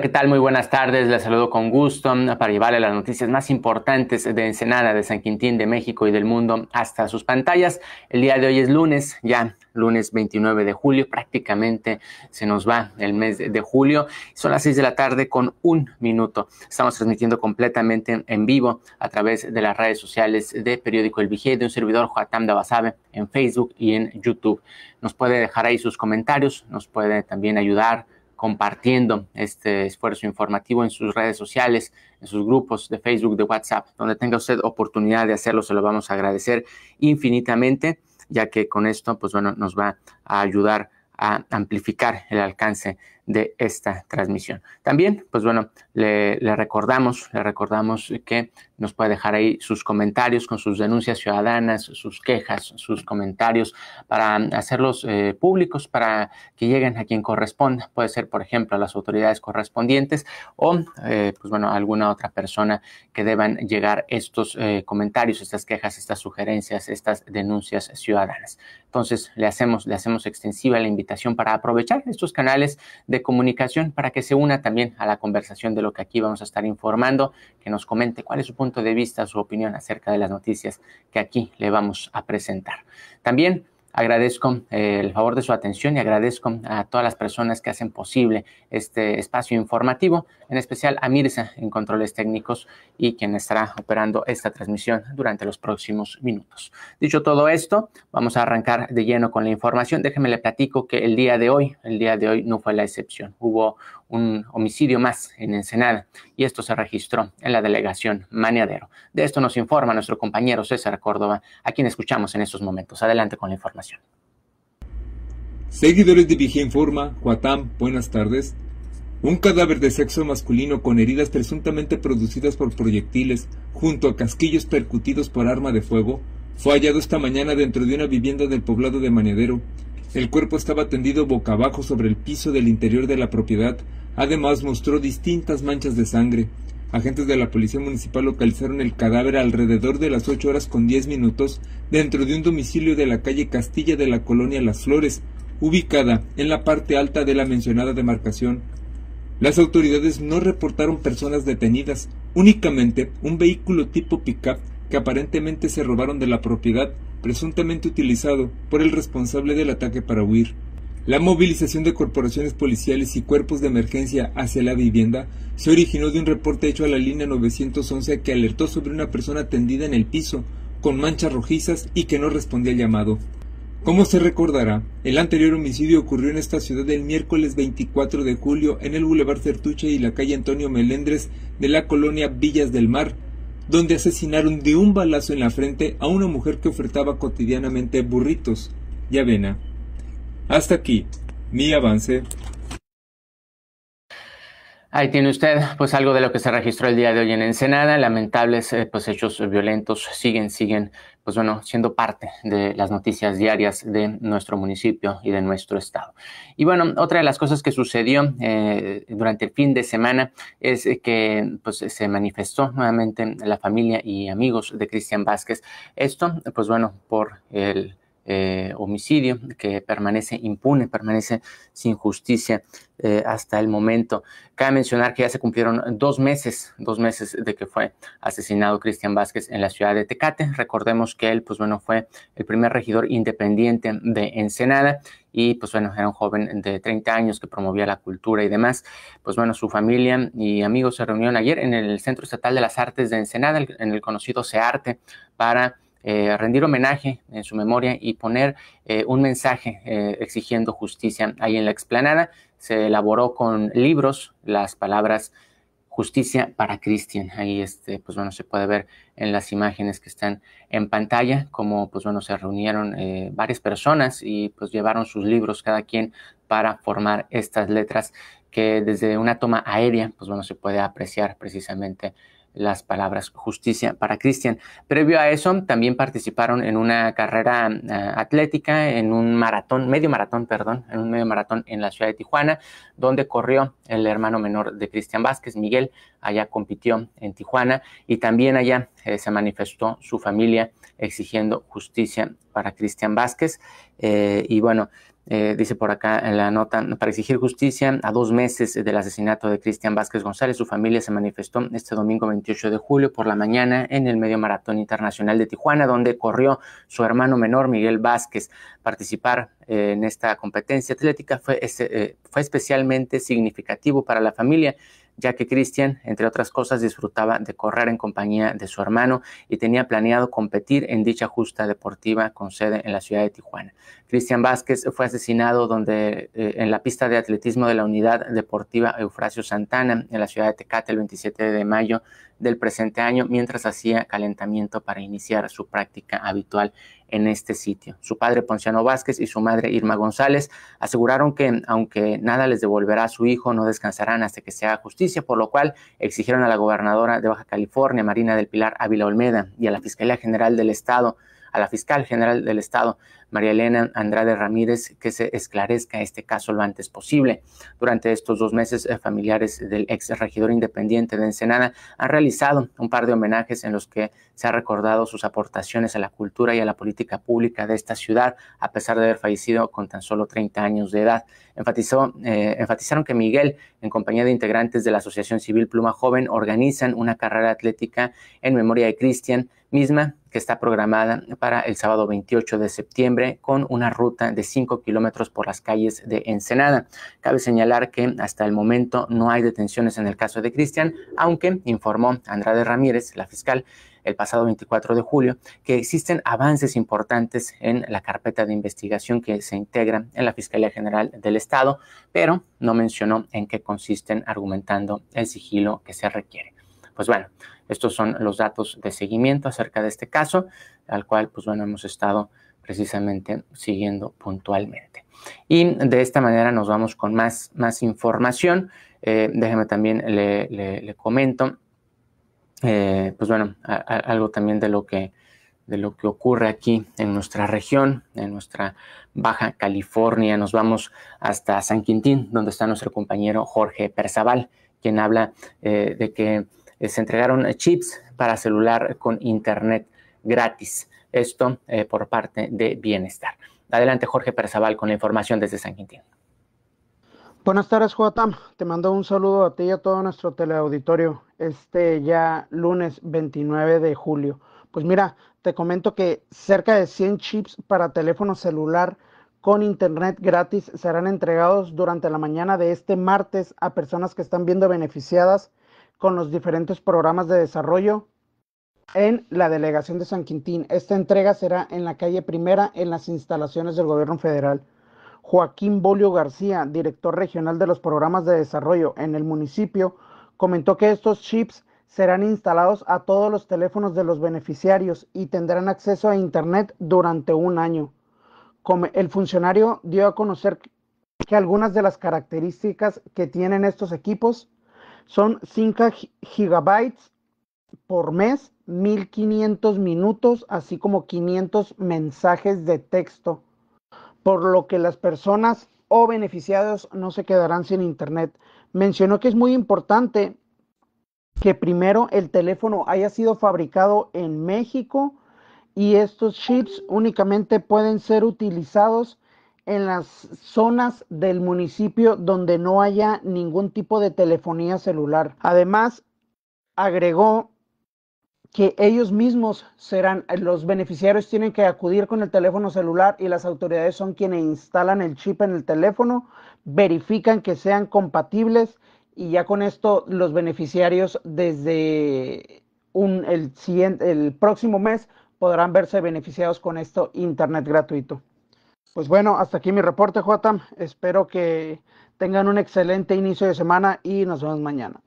¿qué tal? Muy buenas tardes. Les saludo con gusto ah, para llevarle las noticias más importantes de Ensenada, de San Quintín, de México y del mundo hasta sus pantallas. El día de hoy es lunes, ya lunes 29 de julio, prácticamente se nos va el mes de julio. Son las 6 de la tarde con un minuto. Estamos transmitiendo completamente en vivo a través de las redes sociales de Periódico El Vigía de un servidor, Joatam Dabasabe, en Facebook y en YouTube. Nos puede dejar ahí sus comentarios, nos puede también ayudar compartiendo este esfuerzo informativo en sus redes sociales, en sus grupos de Facebook, de WhatsApp, donde tenga usted oportunidad de hacerlo, se lo vamos a agradecer infinitamente, ya que con esto, pues bueno, nos va a ayudar a amplificar el alcance de esta transmisión. También, pues bueno, le, recordamos, le recordamos que nos puede dejar ahí sus comentarios con sus denuncias ciudadanas, sus quejas, sus comentarios para hacerlos eh, públicos, para que lleguen a quien corresponda. Puede ser, por ejemplo, a las autoridades correspondientes o, eh, pues bueno, alguna otra persona que deban llegar estos eh, comentarios, estas quejas, estas sugerencias, estas denuncias ciudadanas. Entonces, le hacemos, le hacemos extensiva la invitación para aprovechar estos canales de comunicación para que se una también a la conversación de lo que aquí vamos a estar informando, que nos comente cuál es su punto de vista, su opinión acerca de las noticias que aquí le vamos a presentar. También agradezco eh, el favor de su atención y agradezco a todas las personas que hacen posible este espacio informativo en especial a Mirza en controles técnicos y quien estará operando esta transmisión durante los próximos minutos. Dicho todo esto, vamos a arrancar de lleno con la información. Déjeme le platico que el día de hoy, el día de hoy no fue la excepción. Hubo un homicidio más en Ensenada y esto se registró en la delegación Maneadero. De esto nos informa nuestro compañero César Córdoba, a quien escuchamos en estos momentos. Adelante con la información. Seguidores de Vigia Informa, buenas tardes. Un cadáver de sexo masculino con heridas presuntamente producidas por proyectiles, junto a casquillos percutidos por arma de fuego, fue hallado esta mañana dentro de una vivienda del poblado de Manedero. El cuerpo estaba tendido boca abajo sobre el piso del interior de la propiedad, además mostró distintas manchas de sangre. Agentes de la Policía Municipal localizaron el cadáver alrededor de las 8 horas con 10 minutos dentro de un domicilio de la calle Castilla de la colonia Las Flores, ubicada en la parte alta de la mencionada demarcación. Las autoridades no reportaron personas detenidas, únicamente un vehículo tipo pickup que aparentemente se robaron de la propiedad, presuntamente utilizado por el responsable del ataque para huir. La movilización de corporaciones policiales y cuerpos de emergencia hacia la vivienda se originó de un reporte hecho a la línea 911 que alertó sobre una persona tendida en el piso, con manchas rojizas y que no respondía al llamado. Como se recordará, el anterior homicidio ocurrió en esta ciudad el miércoles 24 de julio en el Boulevard Certuche y la calle Antonio Melendres de la colonia Villas del Mar, donde asesinaron de un balazo en la frente a una mujer que ofertaba cotidianamente burritos y avena. ¿eh? Hasta aquí, mi avance. Ahí tiene usted, pues algo de lo que se registró el día de hoy en Ensenada. Lamentables, eh, pues, hechos violentos siguen, siguen pues bueno, siendo parte de las noticias diarias de nuestro municipio y de nuestro estado. Y bueno, otra de las cosas que sucedió eh, durante el fin de semana es que pues, se manifestó nuevamente la familia y amigos de Cristian Vázquez. Esto, pues bueno, por el eh, homicidio que permanece impune, permanece sin justicia eh, hasta el momento. Cabe mencionar que ya se cumplieron dos meses, dos meses de que fue asesinado Cristian Vázquez en la ciudad de Tecate. Recordemos que él, pues bueno, fue el primer regidor independiente de Ensenada y pues bueno, era un joven de 30 años que promovía la cultura y demás. Pues bueno, su familia y amigos se reunieron ayer en el Centro Estatal de las Artes de Ensenada, en el conocido CEARTE, para eh, rendir homenaje en su memoria y poner eh, un mensaje eh, exigiendo justicia ahí en la explanada. Se elaboró con libros las palabras justicia para Cristian. Ahí este, pues bueno, se puede ver en las imágenes que están en pantalla, como pues bueno, se reunieron varias personas y pues llevaron sus libros cada quien para formar estas letras que desde una toma aérea, pues bueno, se puede apreciar precisamente las palabras justicia para Cristian. Previo a eso, también participaron en una carrera ah, atlética, en un maratón, medio maratón, perdón, en un medio maratón en la ciudad de Tijuana, donde corrió el hermano menor de Cristian Vázquez, Miguel, allá compitió en Tijuana y también allá eh, se manifestó su familia exigiendo justicia para Cristian Vázquez. Eh, y bueno, eh, dice por acá en la nota, para exigir justicia, a dos meses del asesinato de Cristian Vázquez González, su familia se manifestó este domingo 28 de julio por la mañana en el Medio Maratón Internacional de Tijuana, donde corrió su hermano menor, Miguel Vázquez. Participar eh, en esta competencia atlética fue, eh, fue especialmente significativo para la familia, ya que Cristian, entre otras cosas, disfrutaba de correr en compañía de su hermano y tenía planeado competir en dicha justa deportiva con sede en la ciudad de Tijuana. Cristian Vázquez fue asesinado donde, eh, en la pista de atletismo de la unidad deportiva Eufrasio Santana en la ciudad de Tecate el 27 de mayo del presente año mientras hacía calentamiento para iniciar su práctica habitual en este sitio. Su padre Ponciano Vázquez y su madre Irma González aseguraron que aunque nada les devolverá a su hijo, no descansarán hasta que se haga justicia, por lo cual exigieron a la gobernadora de Baja California, Marina del Pilar Ávila Olmeda, y a la Fiscalía General del Estado, a la Fiscal General del Estado, María Elena Andrade Ramírez que se esclarezca este caso lo antes posible. Durante estos dos meses, eh, familiares del ex regidor independiente de Ensenada han realizado un par de homenajes en los que se ha recordado sus aportaciones a la cultura y a la política pública de esta ciudad, a pesar de haber fallecido con tan solo 30 años de edad. Enfatizó, eh, enfatizaron que Miguel, en compañía de integrantes de la Asociación Civil Pluma Joven, organizan una carrera atlética en memoria de Cristian, misma que está programada para el sábado 28 de septiembre con una ruta de 5 kilómetros por las calles de Ensenada. Cabe señalar que hasta el momento no hay detenciones en el caso de Cristian, aunque informó Andrade Ramírez, la fiscal, el pasado 24 de julio, que existen avances importantes en la carpeta de investigación que se integra en la Fiscalía General del Estado, pero no mencionó en qué consisten argumentando el sigilo que se requiere. Pues bueno, estos son los datos de seguimiento acerca de este caso, al cual pues bueno hemos estado precisamente siguiendo puntualmente. Y de esta manera nos vamos con más, más información. Eh, déjeme también le, comento, eh, pues bueno, algo también de lo que de lo que ocurre aquí en nuestra región, en nuestra Baja California. Nos vamos hasta San Quintín, donde está nuestro compañero Jorge Perzaval, quien habla eh, de que eh, se entregaron chips para celular con internet gratis esto eh, por parte de Bienestar. Adelante, Jorge Perzabal, con la información desde San Quintín. Buenas tardes, Juatán. Te mando un saludo a ti y a todo nuestro teleauditorio este ya lunes 29 de julio. Pues mira, te comento que cerca de 100 chips para teléfono celular con internet gratis serán entregados durante la mañana de este martes a personas que están viendo beneficiadas con los diferentes programas de desarrollo en la delegación de San Quintín. Esta entrega será en la calle Primera, en las instalaciones del gobierno federal. Joaquín Bolio García, director regional de los programas de desarrollo en el municipio, comentó que estos chips serán instalados a todos los teléfonos de los beneficiarios y tendrán acceso a Internet durante un año. El funcionario dio a conocer que algunas de las características que tienen estos equipos son 5 gigabytes por mes 1500 minutos, así como 500 mensajes de texto, por lo que las personas o beneficiados no se quedarán sin internet. Mencionó que es muy importante que primero el teléfono haya sido fabricado en México y estos chips únicamente pueden ser utilizados en las zonas del municipio donde no haya ningún tipo de telefonía celular. Además, agregó que ellos mismos serán, eh, los beneficiarios tienen que acudir con el teléfono celular y las autoridades son quienes instalan el chip en el teléfono, verifican que sean compatibles y ya con esto los beneficiarios desde un, el, el próximo mes podrán verse beneficiados con esto internet gratuito. Pues bueno, hasta aquí mi reporte, Jotam. Espero que tengan un excelente inicio de semana y nos vemos mañana.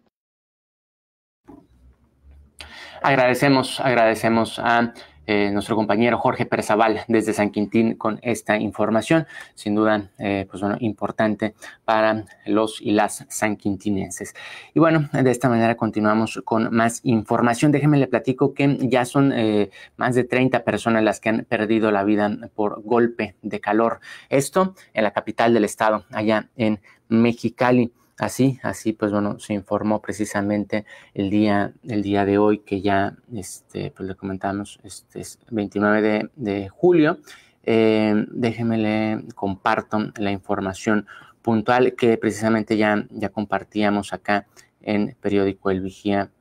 Agradecemos, agradecemos a eh, nuestro compañero Jorge Perzaval desde San Quintín con esta información, sin duda, eh, pues bueno, importante para los y las sanquintinenses. Y bueno, de esta manera continuamos con más información. Déjeme le platico que ya son eh, más de 30 personas las que han perdido la vida por golpe de calor. Esto en la capital del estado, allá en Mexicali así, así, pues bueno, se informó precisamente el día, el día de hoy, que ya, este, pues le comentamos, este es 29 de, julio. Eh, déjeme le comparto la información puntual que precisamente ya, ya compartíamos acá en Periódico El Vigía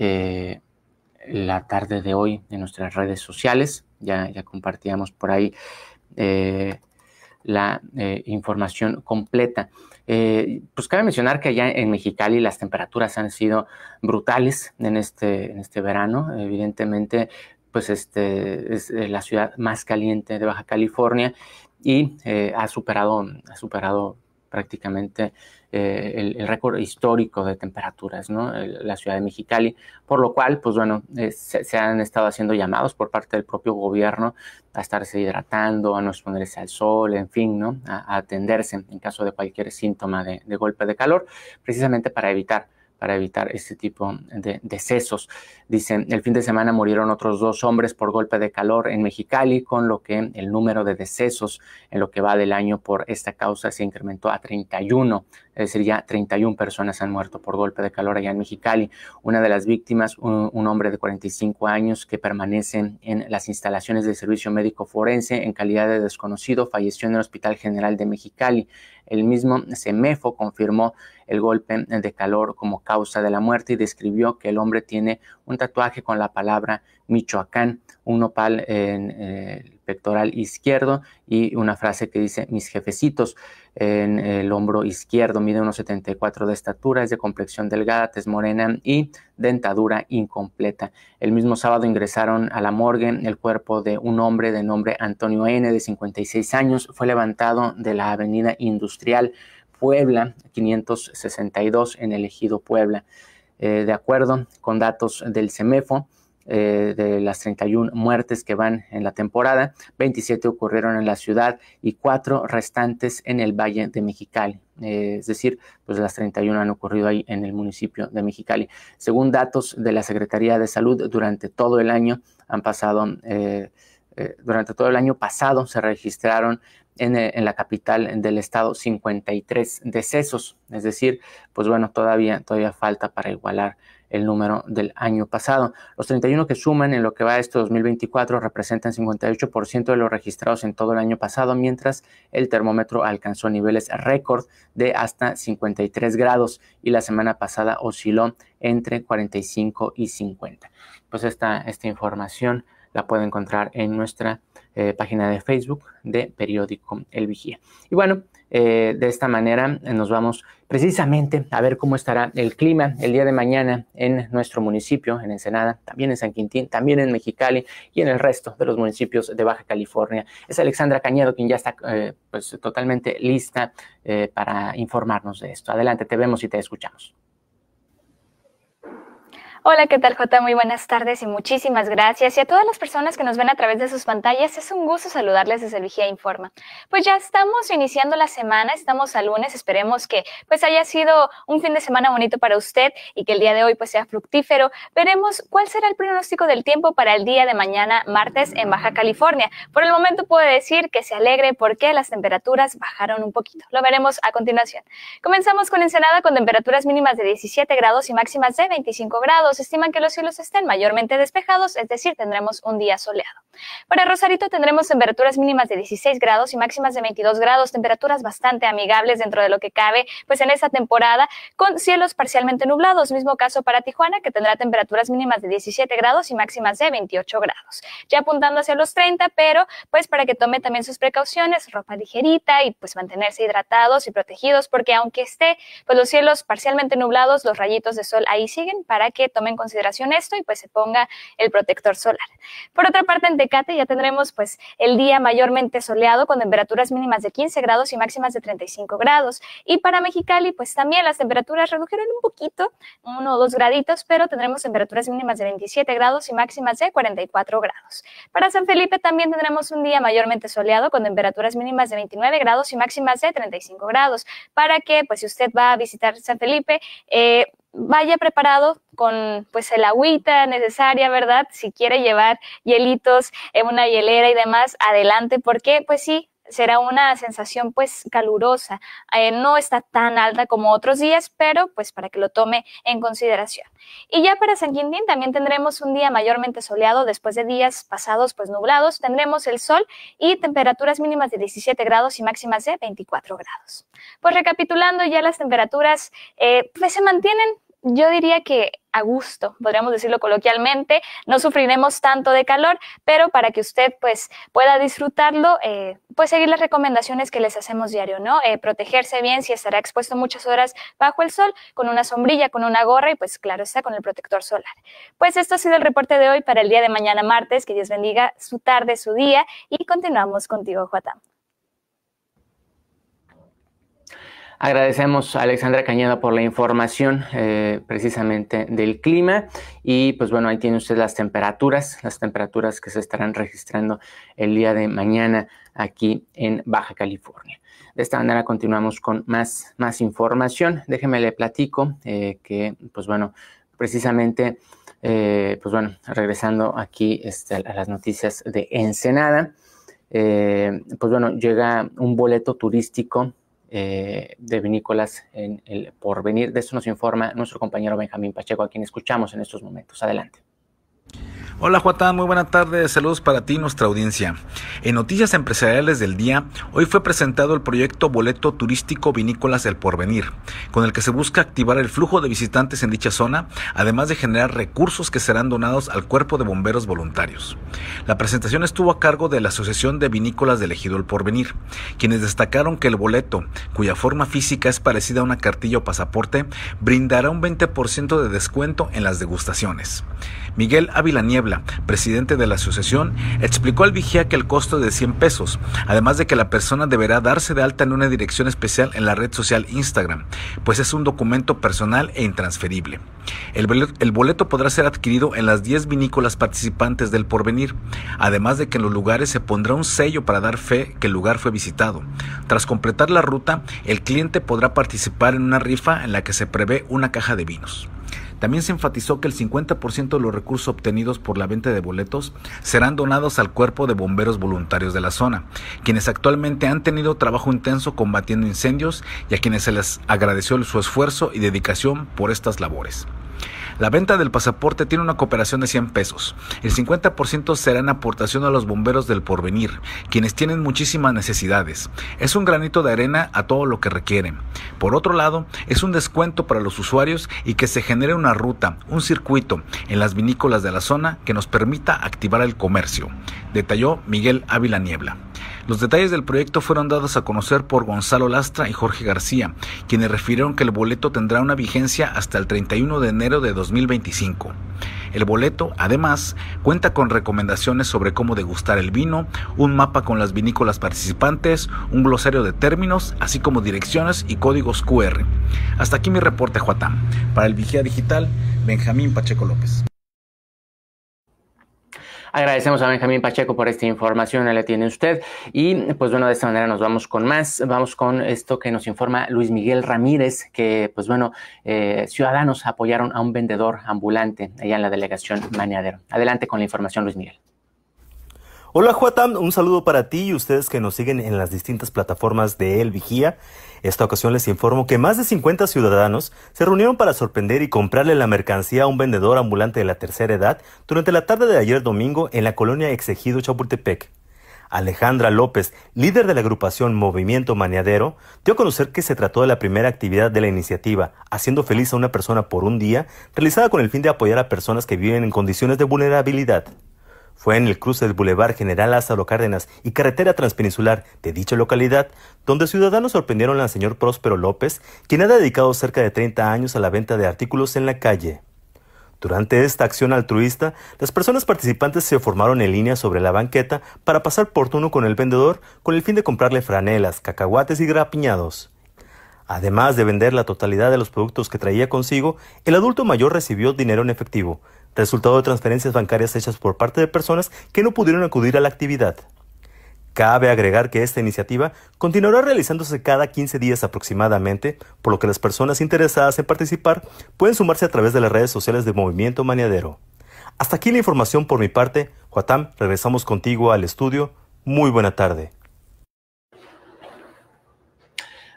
eh, la tarde de hoy en nuestras redes sociales. Ya, ya compartíamos por ahí eh, la eh, información completa. Eh, pues cabe mencionar que allá en Mexicali las temperaturas han sido brutales en este, en este verano. Evidentemente, pues este es eh, la ciudad más caliente de Baja California y eh, ha, superado, ha superado prácticamente eh, el, récord histórico de temperaturas, ¿no? la ciudad de Mexicali, por lo cual, pues bueno, eh, se, han estado haciendo llamados por parte del propio gobierno a estarse hidratando, a no exponerse al sol, en fin, ¿no? A, atenderse en caso de cualquier síntoma de golpe de calor, precisamente para evitar para evitar este tipo de decesos. Dicen, el fin de semana murieron otros dos hombres por golpe de calor en Mexicali, con lo que el número de decesos en lo que va del año por esta causa se incrementó a 31 es decir, ya 31 personas han muerto por golpe de calor allá en Mexicali. Una de las víctimas, un, hombre de 45 años que permanece en las instalaciones del Servicio Médico Forense en calidad de desconocido, falleció en el Hospital General de Mexicali. El mismo CEMEFO confirmó el golpe de calor como causa de la muerte y describió que el hombre tiene un tatuaje con la palabra Michoacán, un nopal en eh, el pectoral izquierdo y una frase que dice mis jefecitos en el hombro izquierdo, mide unos 74 de estatura, es de complexión delgada, tez morena y dentadura incompleta. El mismo sábado ingresaron a la morgue el cuerpo de un hombre de nombre Antonio N, de 56 años, fue levantado de la avenida Industrial Puebla 562 en el ejido Puebla. Eh, de acuerdo con datos del CEMEFO, eh, de las 31 muertes que van en la temporada, 27 ocurrieron en la ciudad y 4 restantes en el Valle de Mexicali. Eh, es decir, pues las 31 han ocurrido ahí en el municipio de Mexicali. Según datos de la Secretaría de Salud, durante todo el año han pasado, eh, durante todo el año pasado se registraron en, la capital del estado 53 decesos. Es decir, pues bueno, todavía, todavía falta para igualar el número del año pasado. Los 31 que suman en lo que va a este 2024 representan 58% de los registrados en todo el año pasado, mientras el termómetro alcanzó niveles récord de hasta 53 grados y la semana pasada osciló entre 45 y 50. Pues esta, esta información la puede encontrar en nuestra eh, página de Facebook de Periódico El Vigía. Y bueno, eh, de esta manera eh, nos vamos precisamente a ver cómo estará el clima el día de mañana en nuestro municipio, en Ensenada, también en San Quintín, también en Mexicali y en el resto de los municipios de Baja California. Es Alexandra Cañedo quien ya está eh, pues, totalmente lista para informarnos de esto. Adelante, te vemos y te escuchamos. Hola, ¿qué tal Jota? Muy buenas tardes y muchísimas gracias. Y a todas las personas que nos ven a través de sus pantallas, es un gusto saludarles desde el Vigía Informa. Pues ya estamos iniciando la semana, estamos a lunes, esperemos que pues haya sido un fin de semana bonito para usted y que el día de hoy pues sea fructífero. Veremos cuál será el pronóstico del tiempo para el día de mañana, martes, en Baja California. Por el momento puedo decir que se alegre porque las temperaturas bajaron un poquito. Lo veremos a continuación. Comenzamos con Ensenada con temperaturas mínimas de 17 grados y máximas de 25 grados estiman que los cielos estén mayormente despejados, es decir, tendremos un día soleado. Para Rosarito tendremos temperaturas mínimas de 16 grados y máximas de 22 grados, temperaturas bastante amigables dentro de lo que cabe, pues en esta temporada con cielos parcialmente nublados. Mismo caso para Tijuana, que tendrá temperaturas mínimas de 17 grados y máximas de 28 grados. Ya apuntando hacia los 30, pero pues para que tome también sus precauciones, ropa ligerita y pues mantenerse hidratados y protegidos, porque aunque esté pues los cielos parcialmente nublados, los rayitos de sol ahí siguen para que tome en consideración esto y pues se ponga el protector solar. Por otra parte, en Tecate ya tendremos pues el día mayormente soleado con temperaturas mínimas de 15 grados y máximas de 35 grados. Y para Mexicali, pues también las temperaturas redujeron un poquito, uno o dos graditos, pero tendremos temperaturas mínimas de 27 grados y máximas de 44 grados. Para San Felipe también tendremos un día mayormente soleado con temperaturas mínimas de 29 grados y máximas de 35 grados. Para que, pues si usted va a visitar San Felipe, eh, vaya preparado con pues el agüita necesaria, ¿verdad? Si quiere llevar hielitos en una hielera y demás, adelante, porque pues sí, será una sensación pues calurosa. Eh, no está tan alta como otros días, pero pues para que lo tome en consideración. Y ya para San Quintín también tendremos un día mayormente soleado después de días pasados pues nublados. Tendremos el sol y temperaturas mínimas de 17 grados y máximas de 24 grados. Pues recapitulando ya las temperaturas eh, pues se mantienen yo diría que a gusto, podríamos decirlo coloquialmente, no sufriremos tanto de calor, pero para que usted pues pueda disfrutarlo, eh, pues seguir las recomendaciones que les hacemos diario, ¿no? Eh, protegerse bien si estará expuesto muchas horas bajo el sol, con una sombrilla, con una gorra y pues claro está con el protector solar. Pues esto ha sido el reporte de hoy para el día de mañana martes, que Dios bendiga su tarde, su día y continuamos contigo, Juatán. Agradecemos a Alexandra Cañeda por la información eh, precisamente del clima y pues bueno, ahí tiene usted las temperaturas, las temperaturas que se estarán registrando el día de mañana aquí en Baja California. De esta manera continuamos con más, más información. Déjeme le platico eh, que pues bueno, precisamente eh, pues bueno, regresando aquí este, a las noticias de Ensenada, pues bueno, llega un boleto turístico eh, de vinícolas en el porvenir. De eso nos informa nuestro compañero Benjamín Pacheco, a quien escuchamos en estos momentos. Adelante. Hola Juatán, muy buena tarde. Saludos para ti y nuestra audiencia. En Noticias Empresariales del Día, hoy fue presentado el proyecto Boleto Turístico Vinícolas del Porvenir, con el que se busca activar el flujo de visitantes en dicha zona, además de generar recursos que serán donados al Cuerpo de Bomberos Voluntarios. La presentación estuvo a cargo de la Asociación de Vinícolas del Ejido El Porvenir, quienes destacaron que el boleto, cuya forma física es parecida a una cartilla o pasaporte, brindará un 20% de descuento en las degustaciones. Miguel Ávila Niebla, presidente de la asociación, explicó al vigía que el costo es de 100 pesos, además de que la persona deberá darse de alta en una dirección especial en la red social Instagram, pues es un documento personal e intransferible. el boleto podrá ser adquirido en las 10 vinícolas participantes del porvenir, además de que en los lugares se pondrá un sello para dar fe que el lugar fue visitado. Tras completar la ruta, el cliente podrá participar en una rifa en la que se prevé una caja de vinos. También se enfatizó que el 50% de los recursos obtenidos por la venta de boletos serán donados al cuerpo de bomberos voluntarios de la zona, quienes actualmente han tenido trabajo intenso combatiendo incendios y a quienes se les agradeció su esfuerzo y dedicación por estas labores. La venta del pasaporte tiene una cooperación de 100 pesos. El 50% será en aportación a los bomberos del porvenir, quienes tienen muchísimas necesidades. Es un granito de arena a todo lo que requieren. Por otro lado, es un descuento para los usuarios y que se genere una ruta, un circuito en las vinícolas de la zona que nos permita activar el comercio, detalló Miguel Ávila Niebla. Los detalles del proyecto fueron dados a conocer por Gonzalo Lastra y Jorge García, quienes refirieron que el boleto tendrá una vigencia hasta el 31 de enero de 2025. El boleto, además, cuenta con recomendaciones sobre cómo degustar el vino, un mapa con las vinícolas participantes, un glosario de términos, así como direcciones y códigos QR. Hasta aquí mi reporte, Juatán. Para el Vigía Digital, Benjamín Pacheco López. Agradecemos a Benjamín Pacheco por esta información, la tiene usted. Y pues bueno, de esta manera nos vamos con más, vamos con esto que nos informa Luis Miguel Ramírez, que pues bueno, eh, ciudadanos apoyaron a un vendedor ambulante allá en la delegación Maneadero. Adelante con la información, Luis Miguel. Hola Juatam, un saludo para ti y ustedes que nos siguen en las distintas plataformas de El Vigía. Esta ocasión les informo que más de 50 ciudadanos se reunieron para sorprender y comprarle la mercancía a un vendedor ambulante de la tercera edad durante la tarde de ayer domingo en la colonia Exegido Chapultepec. Alejandra López, líder de la agrupación Movimiento Maniadero, dio a conocer que se trató de la primera actividad de la iniciativa, haciendo feliz a una persona por un día, realizada con el fin de apoyar a personas que viven en condiciones de vulnerabilidad. Fue en el cruce del Boulevard General Lázaro Cárdenas y Carretera Transpeninsular de dicha localidad donde ciudadanos sorprendieron al señor Próspero López, quien ha dedicado cerca de 30 años a la venta de artículos en la calle. Durante esta acción altruista, las personas participantes se formaron en línea sobre la banqueta para pasar por turno con el vendedor con el fin de comprarle franelas, cacahuates y grapiñados. Además de vender la totalidad de los productos que traía consigo, el adulto mayor recibió dinero en efectivo, resultado de transferencias bancarias hechas por parte de personas que no pudieron acudir a la actividad. Cabe agregar que esta iniciativa continuará realizándose cada 15 días aproximadamente, por lo que las personas interesadas en participar pueden sumarse a través de las redes sociales de Movimiento Maniadero. Hasta aquí la información por mi parte. Juatam, regresamos contigo al estudio. Muy buena tarde.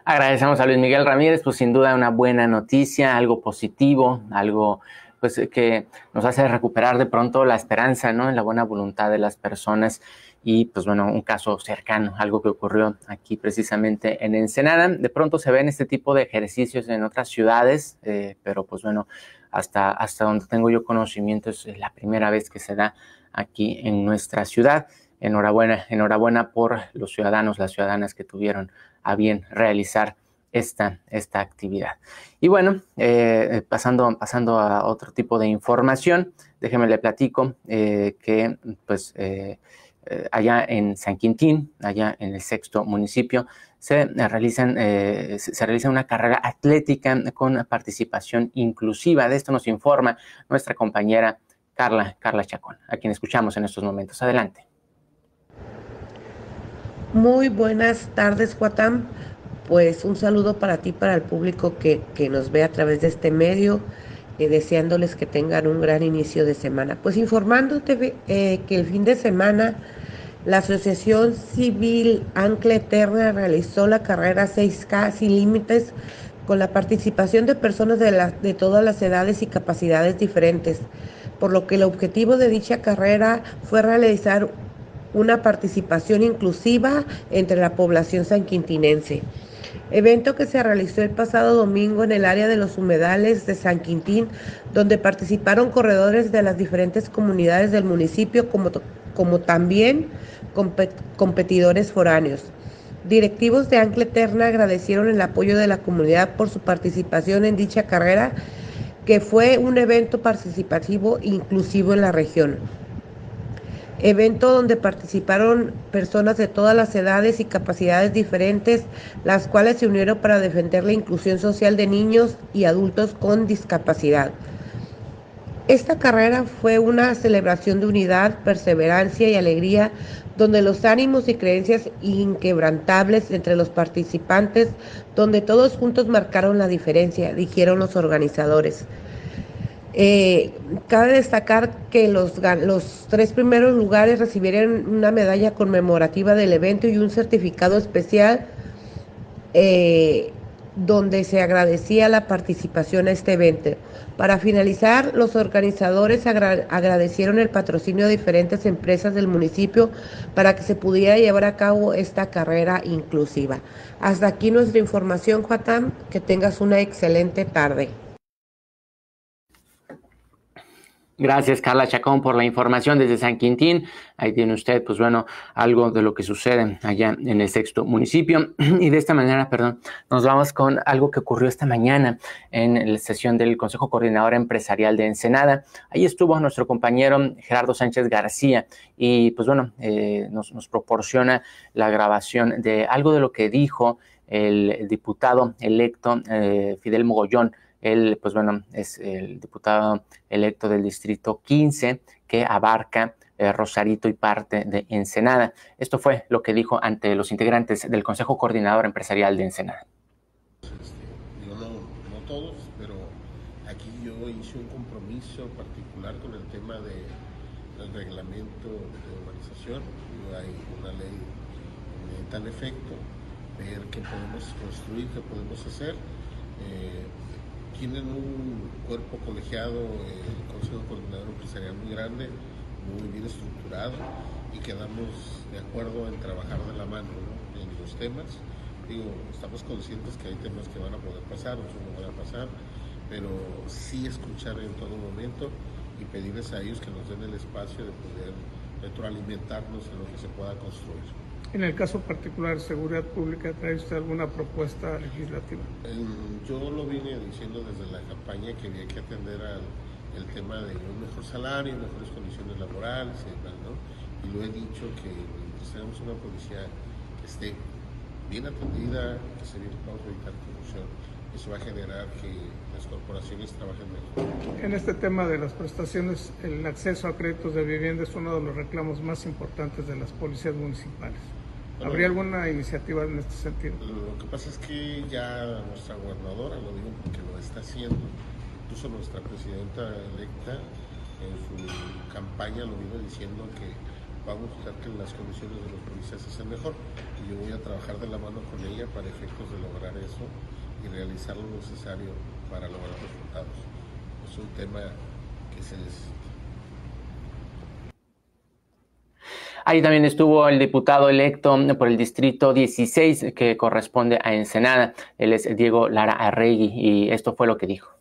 Agradecemos a Luis Miguel Ramírez, pues sin duda una buena noticia, algo positivo, algo pues que nos hace recuperar de pronto la esperanza, ¿no? En la buena voluntad de las personas y pues bueno, un caso cercano, algo que ocurrió aquí precisamente en Ensenada. De pronto se ven este tipo de ejercicios en otras ciudades, eh, pero pues bueno, hasta, hasta donde tengo yo conocimiento es la primera vez que se da aquí en nuestra ciudad. Enhorabuena, enhorabuena por los ciudadanos, las ciudadanas que tuvieron a bien realizar esta, esta actividad. Y bueno, eh, pasando, pasando a otro tipo de información, déjeme le platico eh, que pues allá en San Quintín, allá en el sexto municipio, se, eh, realizan, eh, se realiza una carrera atlética con participación inclusiva. De esto nos informa nuestra compañera Carla, Carla Chacón, a quien escuchamos en estos momentos. Adelante. Muy buenas tardes, Juatán. Pues un saludo para ti, para el público que, que nos ve a través de este medio. Eh, deseándoles que tengan un gran inicio de semana. Pues informándote eh, que el fin de semana la Asociación Civil Ancla Eterna realizó la carrera 6K sin límites con la participación de personas de, de todas las edades y capacidades diferentes, por lo que el objetivo de dicha carrera fue realizar una participación inclusiva entre la población sanquintinense evento que se realizó el pasado domingo en el área de los humedales de San Quintín, donde participaron corredores de las diferentes comunidades del municipio como, también competidores foráneos. Directivos de Ancla Eterna agradecieron el apoyo de la comunidad por su participación en dicha carrera, que fue un evento participativo inclusivo en la región evento donde participaron personas de todas las edades y capacidades diferentes, las cuales se unieron para defender la inclusión social de niños y adultos con discapacidad. Esta carrera fue una celebración de unidad, perseverancia y alegría, donde los ánimos y creencias inquebrantables entre los participantes, donde todos juntos marcaron la diferencia, dijeron los organizadores. Eh, cabe destacar que los, tres primeros lugares recibieron una medalla conmemorativa del evento y un certificado especial eh, donde se agradecía la participación a este evento. Para finalizar, los organizadores agradecieron el patrocinio de diferentes empresas del municipio para que se pudiera llevar a cabo esta carrera inclusiva. Hasta aquí nuestra información, Juatán. Que tengas una excelente tarde. Gracias, Carla Chacón, por la información desde San Quintín. Ahí tiene usted, pues bueno, algo de lo que sucede allá en el sexto municipio. Y de esta manera, perdón, nos vamos con algo que ocurrió esta mañana en la sesión del Consejo Coordinador Empresarial de Ensenada. Ahí estuvo nuestro compañero Gerardo Sánchez García y, pues bueno, eh, nos, proporciona la grabación de algo de lo que dijo el diputado electo eh, Fidel Mogollón él, pues bueno, es el diputado electo del Distrito 15 que abarca eh, Rosarito y parte de Ensenada. Esto fue lo que dijo ante los integrantes del Consejo Coordinador Empresarial de Ensenada. Yo no, no todos, pero aquí yo hice un compromiso particular con el tema de, del reglamento de urbanización. hay una ley de tal efecto, ver qué podemos construir, qué podemos hacer. Eh, tienen un cuerpo colegiado, el Consejo Coordinador Empresarial muy grande, muy bien estructurado y quedamos de acuerdo en trabajar de la mano en los temas. Digo, estamos conscientes que hay temas que van a poder pasar, otros no van a pasar, pero sí escuchar en todo momento y pedirles a ellos que nos den el espacio de poder retroalimentarnos en lo que se pueda construir. En el caso particular de seguridad pública, ¿trae usted alguna propuesta legislativa? Em, yo lo vine diciendo desde la campaña que había que atender al el tema de un mejor salario, mejores condiciones laborales y Y lo he dicho que tenemos una policía que esté bien atendida, que se el vamos de evitar corrupción. Eso va a generar que las corporaciones trabajen mejor. En este tema de las prestaciones, el acceso a créditos de vivienda es uno de los reclamos más importantes de las policías municipales. ¿Habría alguna iniciativa en este sentido? Lo que pasa es que ya nuestra gobernadora, lo digo porque lo está haciendo, incluso nuestra presidenta electa en su campaña lo vino diciendo que vamos a buscar que las condiciones de los policías sean mejor y yo voy a trabajar de la mano con ella para efectos de lograr eso y realizar lo necesario para lograr resultados. Es un tema que se Ahí también estuvo el diputado electo por el distrito 16 que corresponde a Ensenada. Él es Diego Lara Arregui y esto fue lo que dijo.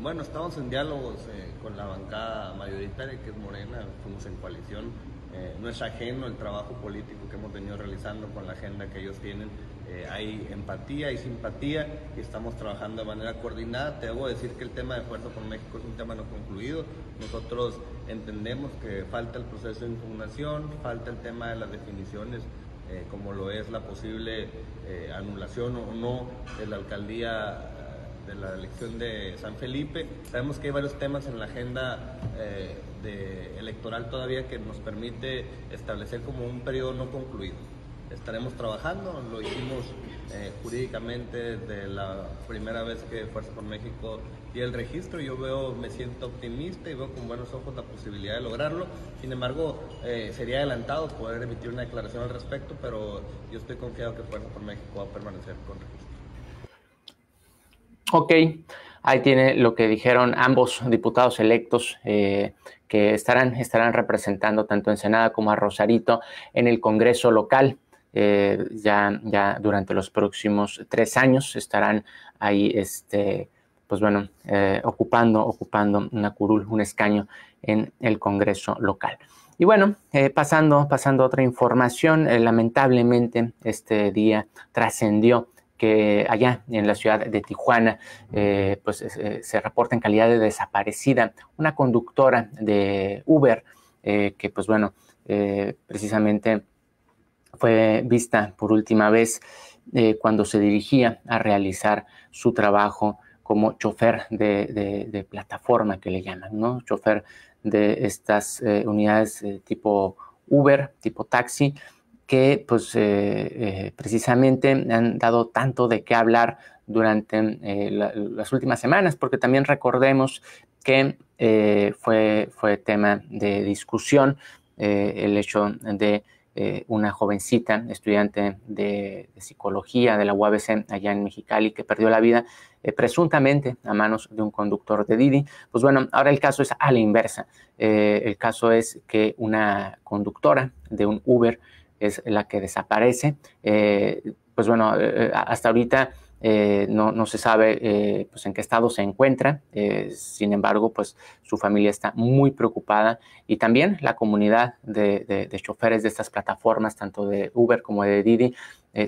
Bueno, estamos en diálogos eh, con la bancada mayoritaria que es Morena, fuimos en coalición. Eh, no es ajeno el trabajo político que hemos venido realizando con la agenda que ellos tienen. Eh, hay empatía, hay simpatía y estamos trabajando de manera coordinada. Te debo decir que el tema de Fuerza con México es un tema no concluido. Nosotros entendemos que falta el proceso de impugnación, falta el tema de las definiciones, eh, como lo es la posible eh, anulación o no de la alcaldía eh, de la elección de San Felipe. Sabemos que hay varios temas en la agenda electoral todavía que nos permite establecer como un periodo no concluido. Estaremos trabajando, lo hicimos jurídicamente desde la primera vez que Fuerza por México el registro. Yo veo, me siento optimista y veo con buenos ojos la posibilidad de lograrlo. Sin embargo, eh, sería adelantado poder emitir una declaración al respecto, pero yo estoy confiado que Fuerza por México va a permanecer con registro. Ok, ahí tiene lo que dijeron ambos diputados electos eh, que estarán, estarán representando tanto en Senada como a Rosarito en el Congreso local. Eh, ya, ya durante los próximos tres años estarán ahí este, pues bueno, eh, ocupando, ocupando una curul, un escaño en el Congreso local. Y bueno, eh, pasando, pasando a otra información, eh, lamentablemente este día trascendió que allá en la ciudad de Tijuana, pues se reporta en calidad de desaparecida una conductora de Uber, que pues bueno, precisamente fue vista por última vez cuando se dirigía a realizar su trabajo como chofer de, plataforma que le llaman, ¿no? Chofer de estas eh, unidades eh, tipo Uber, tipo taxi, que pues eh, precisamente han dado tanto de qué hablar durante las últimas semanas, porque también recordemos que fue, fue tema de discusión el hecho de eh, una jovencita, estudiante de, psicología de la UABC allá en Mexicali, que perdió la vida eh, presuntamente a manos de un conductor de Didi. Pues bueno, ahora el caso es a la inversa. Eh, el caso es que una conductora de un Uber es la que desaparece. pues bueno, hasta ahorita eh, no, no, se sabe eh, pues en qué estado se encuentra, eh, sin embargo, pues su familia está muy preocupada y también la comunidad de, de choferes de estas plataformas, tanto de Uber como de Didi,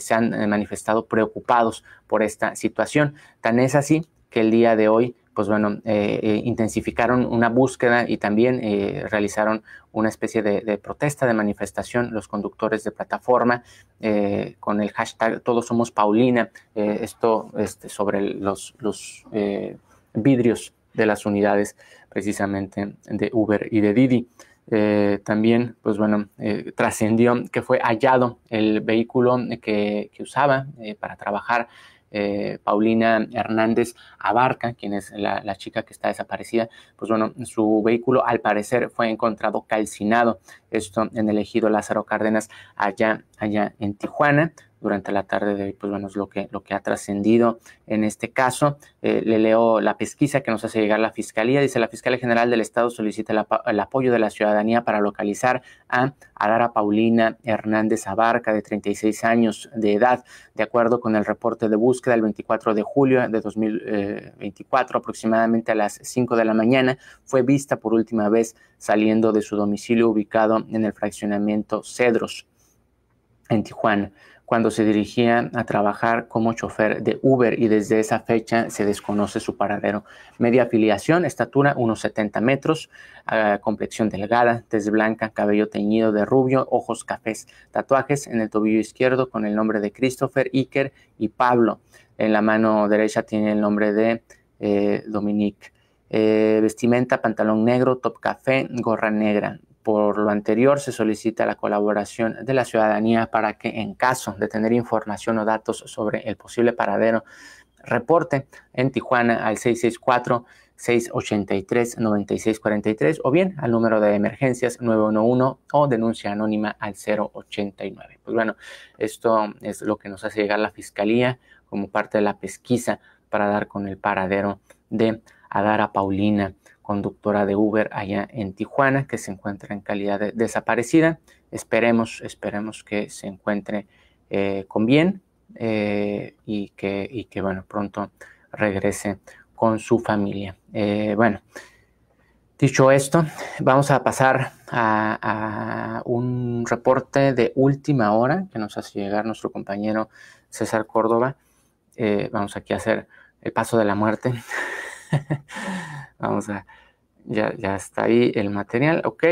se han manifestado preocupados por esta situación. Tan es así que el día de hoy pues bueno, eh, eh, intensificaron una búsqueda y también eh, realizaron una especie de, protesta, de manifestación, los conductores de plataforma, con el hashtag Todos Somos Paulina, esto este, sobre los, los vidrios de las unidades precisamente de Uber y de Didi. también, pues bueno, trascendió que fue hallado el vehículo que, usaba para trabajar eh, Paulina Hernández Abarca, quien es la, chica que está desaparecida, pues bueno, su vehículo al parecer fue encontrado calcinado, esto en el ejido Lázaro Cárdenas, allá, allá en Tijuana durante la tarde de hoy, pues bueno, es lo que, lo que ha trascendido en este caso. Eh, le leo la pesquisa que nos hace llegar la Fiscalía. Dice, la Fiscalía General del Estado solicita el, apoyo de la ciudadanía para localizar a Alara Paulina Hernández Abarca, de 36 años de edad. De acuerdo con el reporte de búsqueda, el 24 de julio de 2024, eh, aproximadamente a las 5 de la mañana, fue vista por última vez saliendo de su domicilio ubicado en el fraccionamiento Cedros, en Tijuana cuando se dirigía a trabajar como chofer de Uber y desde esa fecha se desconoce su paradero. Media afiliación, estatura unos 70 metros, complexión delgada, tez blanca, cabello teñido de rubio, ojos cafés, tatuajes en el tobillo izquierdo con el nombre de Christopher, Iker y Pablo. En la mano derecha tiene el nombre de eh, Dominique. Eh, vestimenta, pantalón negro, top café, gorra negra. Por lo anterior, se solicita la colaboración de la ciudadanía para que en caso de tener información o datos sobre el posible paradero, reporte en Tijuana al 664. 683-9643 o bien al número de emergencias 911 o denuncia anónima al 089. Pues bueno, esto es lo que nos hace llegar la fiscalía como parte de la pesquisa para dar con el paradero de Adara Paulina conductora de Uber allá en Tijuana, que se encuentra en calidad de desaparecida. Esperemos, esperemos que se encuentre eh, con bien eh, y, que, que, bueno, pronto regrese con su familia. Eh, bueno, dicho esto, vamos a pasar a, a, un reporte de última hora que nos hace llegar nuestro compañero César Córdoba. vamos aquí a hacer el paso de la muerte. Vamos a, ya, ya está ahí el material, ok.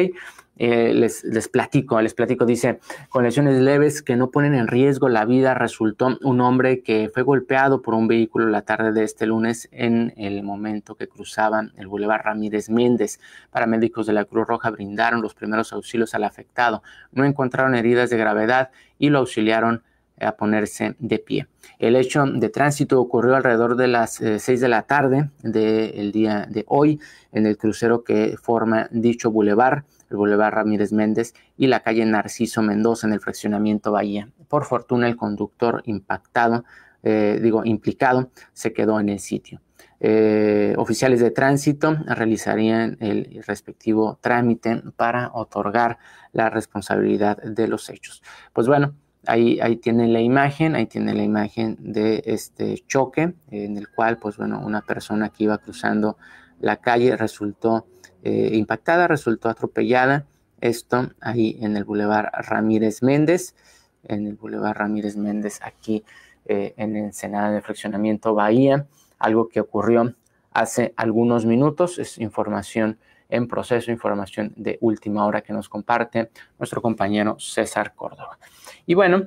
Eh, les, les, platico, les platico, dice, con lesiones leves que no ponen en riesgo la vida, resultó un hombre que fue golpeado por un vehículo la tarde de este lunes en el momento que cruzaban el Boulevard Ramírez Méndez. Paramédicos de la Cruz Roja brindaron los primeros auxilios al afectado, no encontraron heridas de gravedad y lo auxiliaron a ponerse de pie. El hecho de tránsito ocurrió alrededor de las 6 eh, de la tarde del día de hoy en el crucero que forma dicho bulevar, el bulevar Ramírez Méndez y la calle Narciso Mendoza en el fraccionamiento Bahía. Por fortuna el conductor impactado, eh, digo implicado, se quedó en el sitio. Eh, oficiales de tránsito realizarían el respectivo trámite para otorgar la responsabilidad de los hechos. Pues bueno, Ahí, ahí tienen la imagen, ahí tienen la imagen de este choque en el cual, pues bueno, una persona que iba cruzando la calle resultó eh, impactada, resultó atropellada. Esto ahí en el Boulevard Ramírez Méndez, en el Boulevard Ramírez Méndez, aquí en eh, en Ensenada de Fraccionamiento Bahía, algo que ocurrió hace algunos minutos, es información en proceso, información de última hora que nos comparte nuestro compañero César Córdoba. Y bueno,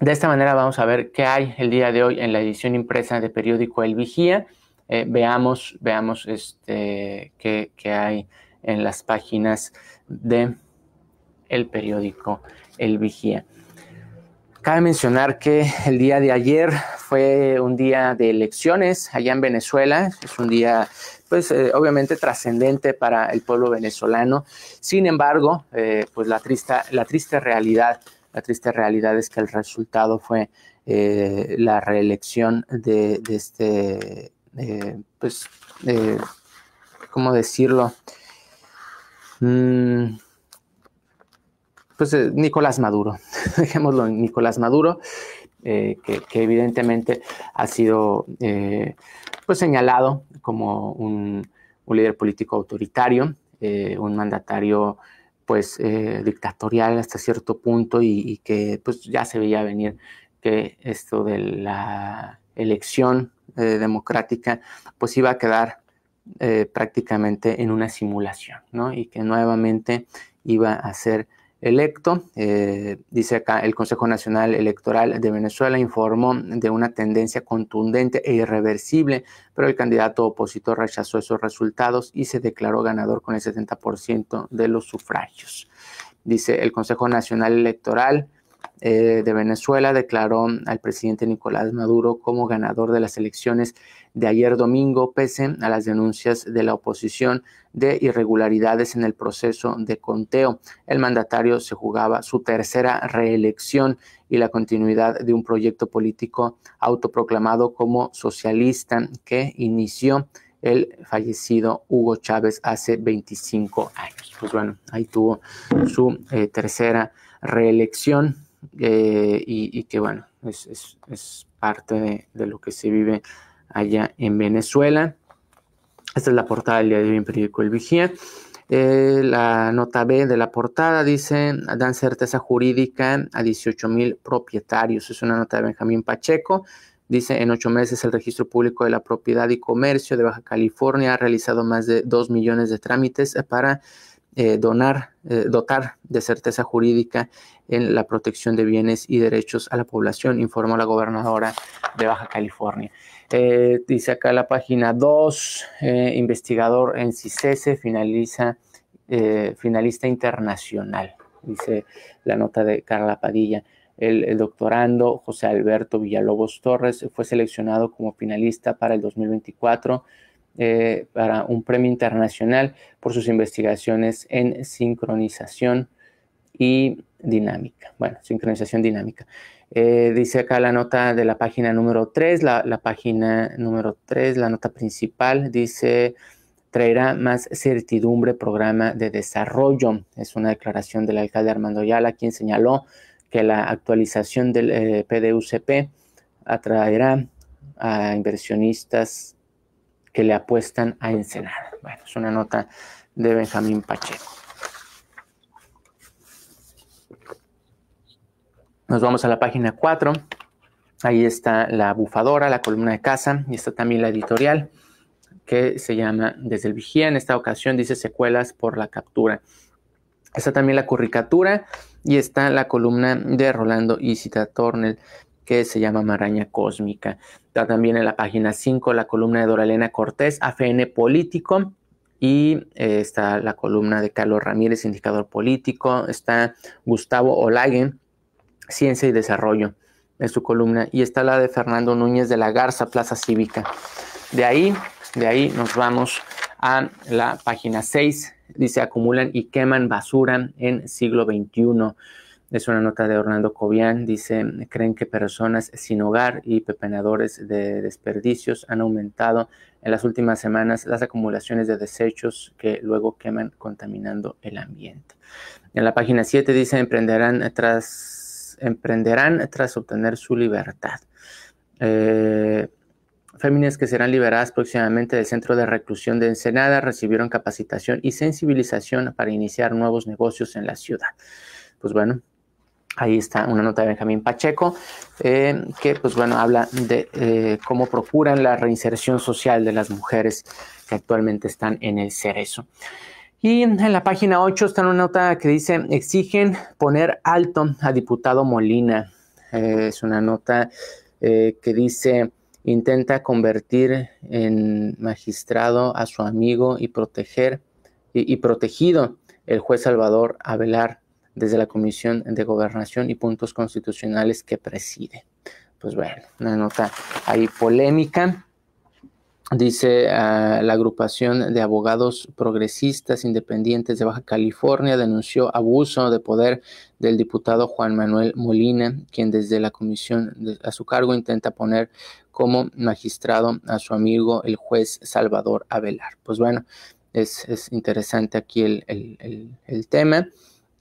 de esta manera vamos a ver qué hay el día de hoy en la edición impresa de periódico El Vigía. Eh, veamos, veamos este, qué, qué, hay en las páginas de el periódico El Vigía. Cabe mencionar que el día de ayer fue un día de elecciones allá en Venezuela, es un día pues eh, obviamente trascendente para el pueblo venezolano. Sin embargo, eh, pues la triste, la triste realidad, la triste realidad es que el resultado fue eh, la reelección de, este, pues, ¿cómo decirlo? Mm, pues Nicolás Maduro, dejémoslo en Nicolás Maduro, que, evidentemente ha sido pues, señalado como un, líder político autoritario, eh, un mandatario pues eh, dictatorial hasta cierto punto y, que pues ya se veía venir que esto de la elección eh, democrática pues iba a quedar prácticamente en una simulación, ¿no? Y que nuevamente iba a ser electo. Eh, dice acá, el Consejo Nacional Electoral de Venezuela informó de una tendencia contundente e irreversible, pero el candidato opositor rechazó esos resultados y se declaró ganador con el 70% de los sufragios. Dice, el Consejo Nacional Electoral eh, de Venezuela declaró al presidente Nicolás Maduro como ganador de las elecciones de ayer domingo, pese a las denuncias de la oposición de irregularidades en el proceso de conteo. El mandatario se jugaba su tercera reelección y la continuidad de un proyecto político autoproclamado como socialista que inició el fallecido Hugo Chávez hace 25 años. Pues bueno, ahí tuvo su eh, tercera reelección eh, y, que bueno, es, es, parte de lo que se vive allá en Venezuela. Esta es la portada del día de hoy en periódico El Vigía. Eh, la nota B de la portada dice, dan certeza jurídica a 18 mil propietarios. Es una nota de Benjamín Pacheco. Dice, en ocho meses el Registro Público de la Propiedad y Comercio de Baja California ha realizado más de dos millones de trámites para eh, donar, eh, dotar de certeza jurídica en la protección de bienes y derechos a la población, informó la gobernadora de Baja California. Eh, dice acá la página 2, eh, investigador en CICESE, finaliza, eh, finalista internacional, dice la nota de Carla Padilla. El, el, doctorando José Alberto Villalobos Torres fue seleccionado como finalista para el 2024 para un premio internacional por sus investigaciones en sincronización y dinámica. Bueno, sincronización dinámica. Eh, dice acá la nota de la página número 3, la, página número 3, la nota principal, dice, traerá más certidumbre programa de desarrollo. Es una declaración del alcalde Armando Yala, quien señaló que la actualización del PDUCP eh, atraerá a inversionistas que le apuestan a Ensenada. Bueno, es una nota de Benjamín Pacheco. Nos vamos a la página 4. Ahí está la bufadora, la columna de casa, y está también la editorial, que se llama Desde el Vigía. En esta ocasión dice secuelas por la captura. Está también la curricatura y está la columna de Rolando Isita Tornel, que se llama Maraña Cósmica. Está también en la página 5 la columna de Doralena Cortés, AFN Político, y eh, está la columna de Carlos Ramírez, Indicador Político. Está Gustavo Olagen Ciencia y Desarrollo, es su columna, y está la de Fernando Núñez de la Garza, Plaza Cívica. De ahí, de ahí nos vamos a la página 6, dice acumulan y queman basura en siglo XXI. Es una nota de Orlando Cobian, dice, creen que personas sin hogar y pepenadores de desperdicios han aumentado en las últimas semanas las acumulaciones de desechos que luego queman contaminando el ambiente. En la página 7 dice, emprenderán tras emprenderán tras obtener su libertad. Eh, que serán liberadas próximamente del centro de reclusión de Ensenada recibieron capacitación y sensibilización para iniciar nuevos negocios en la ciudad. Pues bueno, ahí está una nota de Benjamín Pacheco, eh, que pues bueno, habla de eh, cómo procuran la reinserción social de las mujeres que actualmente están en el cerezo. Y en la página 8 está una nota que dice, exigen poner alto a diputado Molina. Eh, es una nota eh, que dice, intenta convertir en magistrado a su amigo y proteger y, y protegido el juez Salvador Avelar desde la Comisión de Gobernación y Puntos Constitucionales que preside. Pues bueno, una nota ahí polémica dice ah, la agrupación de abogados progresistas independientes de Baja California denunció abuso de poder del diputado Juan Manuel Molina, quien desde la comisión a su cargo intenta poner como magistrado a su amigo el juez Salvador Avelar. Pues bueno, es, es interesante aquí el, el, el tema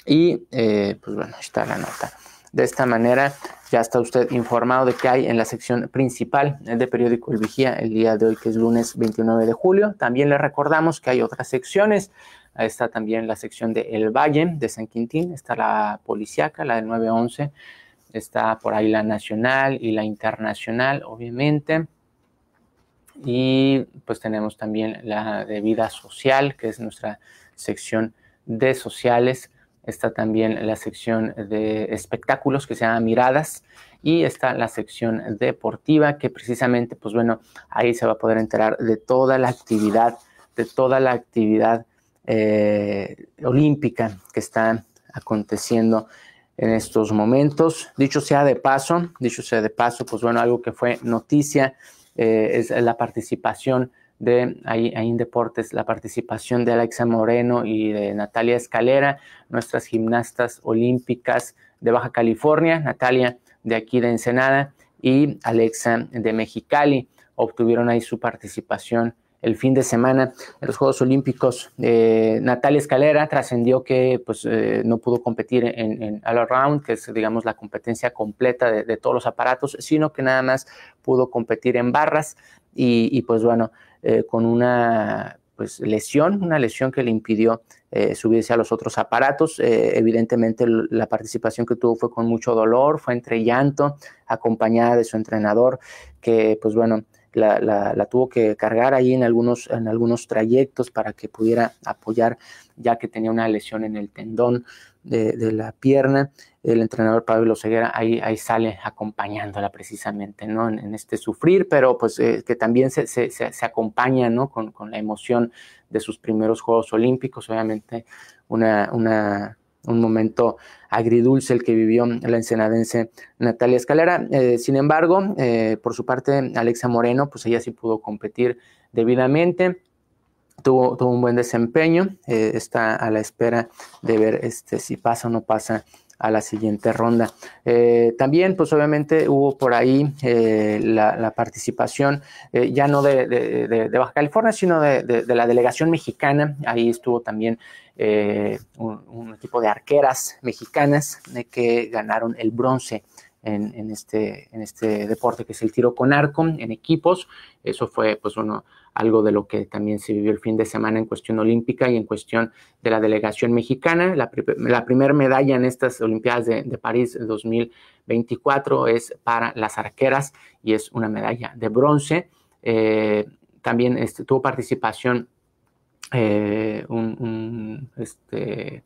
y eh, pues bueno, está la nota. De esta manera ya está usted informado de que hay en la sección principal de periódico El Vigía el día de hoy, que es lunes 29 de julio. También le recordamos que hay otras secciones. Está también la sección de El Valle de San Quintín, está la policíaca, la del 911, está por ahí la nacional y la internacional, obviamente. Y pues tenemos también la de vida social, que es nuestra sección de sociales está también la sección de espectáculos que se llama Miradas y está la sección deportiva que precisamente, pues bueno, ahí se va a poder enterar de toda la actividad, de toda la actividad eh, olímpica que está aconteciendo en estos momentos. Dicho sea de paso, dicho sea de paso, pues bueno, algo que fue noticia eh, es la participación de ahí, en deportes, la participación de Alexa Moreno y de Natalia Escalera, nuestras gimnastas olímpicas de Baja California, Natalia de aquí de Ensenada y Alexa de Mexicali, obtuvieron ahí su participación el fin de semana en los Juegos Olímpicos. Eh, Natalia Escalera trascendió que pues, eh, no pudo competir en, All Around, que es digamos la competencia completa de, todos los aparatos, sino que nada más pudo competir en barras y pues bueno, eh, con una pues, lesión, una lesión que le impidió eh, subirse a los otros aparatos. Eh, evidentemente la participación que tuvo fue con mucho dolor, fue entre llanto, acompañada de su entrenador, que pues bueno, la, la, tuvo que cargar ahí en algunos, en algunos trayectos para que pudiera apoyar, ya que tenía una lesión en el tendón de, la pierna, el entrenador Pablo Ceguera ahí, sale acompañándola precisamente, ¿no? En, este sufrir, pero pues eh, que también se, se, se, acompaña, ¿no? Con, la emoción de sus primeros Juegos Olímpicos, obviamente una, un momento agridulce el que vivió la ensenadense Natalia Escalera. Eh, sin embargo, eh, por su parte, Alexa Moreno, pues ella sí pudo competir debidamente tuvo, un buen desempeño, eh, está a la espera de ver este, si pasa o no pasa a la siguiente ronda. Eh, también, pues obviamente hubo por ahí eh, la, participación, ya no de, de, Baja California, sino de, la delegación mexicana. Ahí estuvo también un, equipo de arqueras mexicanas que ganaron el bronce. En, en, este, en este deporte que es el tiro con arco en equipos. Eso fue pues uno, algo de lo que también se vivió el fin de semana en cuestión olímpica y en cuestión de la delegación mexicana. La, primera medalla en estas Olimpiadas de, París 2024 es para las arqueras y es una medalla de bronce. Eh, también este, tuvo participación eh, un, este,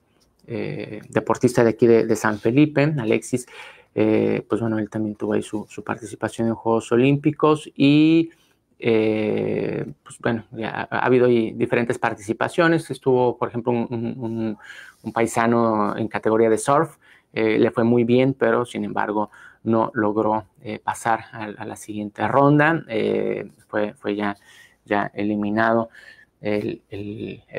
eh, deportista de aquí de, San Felipe, Alexis, pues bueno, él también tuvo ahí su, participación en Juegos Olímpicos y eh, pues bueno, ha habido diferentes participaciones. Estuvo, por ejemplo, un, paisano en categoría de surf, eh, le fue muy bien, pero sin embargo no logró eh, pasar a, la siguiente ronda, eh, fue, ya, eliminado el,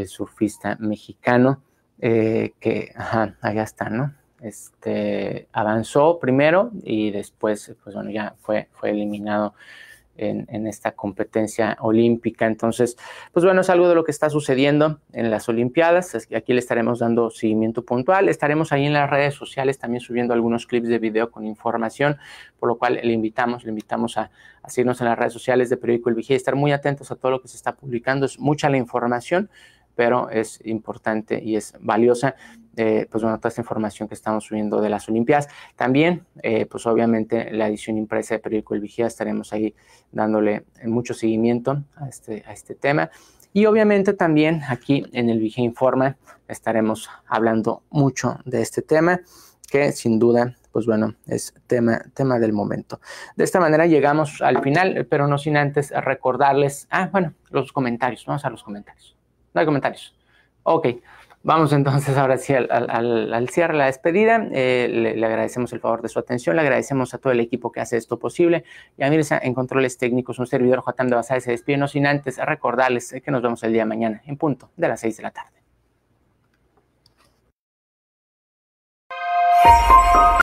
surfista mexicano, que, ajá, allá está, ¿no? Este, avanzó primero y después, pues bueno, ya fue eliminado en, esta competencia olímpica. Entonces, pues bueno, es algo de lo que está sucediendo en las Olimpiadas. Aquí le estaremos dando seguimiento puntual. Estaremos ahí en las redes sociales también subiendo algunos clips de video con información, por lo cual le invitamos, le invitamos a, seguirnos en las redes sociales de Periódico El Vigía y estar muy atentos a todo lo que se está publicando. Es mucha la información pero es importante y es valiosa eh, pues bueno, toda esta información que estamos subiendo de las Olimpiadas. También, eh, pues obviamente la edición impresa de Periódico El Vigía, estaremos ahí dándole mucho seguimiento a este, a este tema. Y obviamente también aquí en el Vigía Informa estaremos hablando mucho de este tema, que sin duda, pues bueno, es tema, tema del momento. De esta manera llegamos al final, pero no sin antes recordarles, ah, bueno, los comentarios, vamos a los comentarios. No hay comentarios. Ok. Vamos entonces ahora sí al, al, cierre, la despedida. Eh, le, agradecemos el favor de su atención, le agradecemos a todo el equipo que hace esto posible. Y a Mirza en controles técnicos, un servidor Jotam de Basáez se despide, no sin antes recordarles eh, que nos vemos el día mañana en punto de las 6 de la tarde.